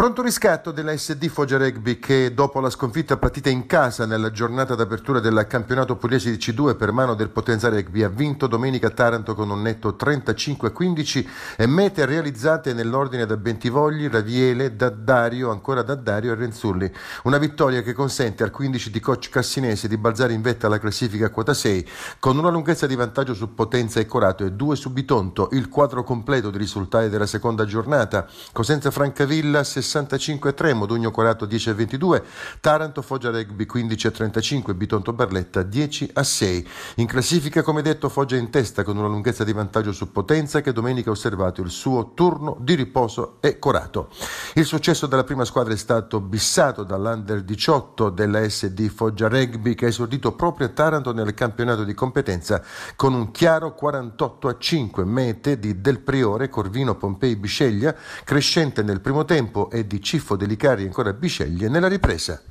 Pronto riscatto della SD Foggia Rugby che dopo la sconfitta partita in casa nella giornata d'apertura del campionato pugliese di C2 per mano del Potenza Rugby ha vinto domenica Taranto con un netto 35-15 e mete realizzate nell'ordine da Bentivogli, Raviele, Daddario, ancora Daddario e Renzulli. Una vittoria che consente al 15 di coach Cassinese di balzare in vetta alla classifica a quota 6 con una lunghezza di vantaggio su Potenza e Corato e 2 su Bitonto, il quadro completo dei risultati della seconda giornata. Cosenza Francavilla 60 65,3, Modugno Corato 10,22, Taranto Foggia Rugby 15,35, Bitonto Barletta 10,6. In classifica, come detto, Foggia in testa con una lunghezza di vantaggio su Potenza che domenica ha osservato il suo turno di riposo e Corato. Il successo della prima squadra è stato bissato dall'Under 18 della SD Foggia Rugby che ha esordito proprio a Taranto nel campionato di competenza con un chiaro 48 5 mete di Del Priore, Corvino, Pompei, Bisceglia, crescente nel primo tempo e e di Cifo Delicari ancora Bisceglie nella ripresa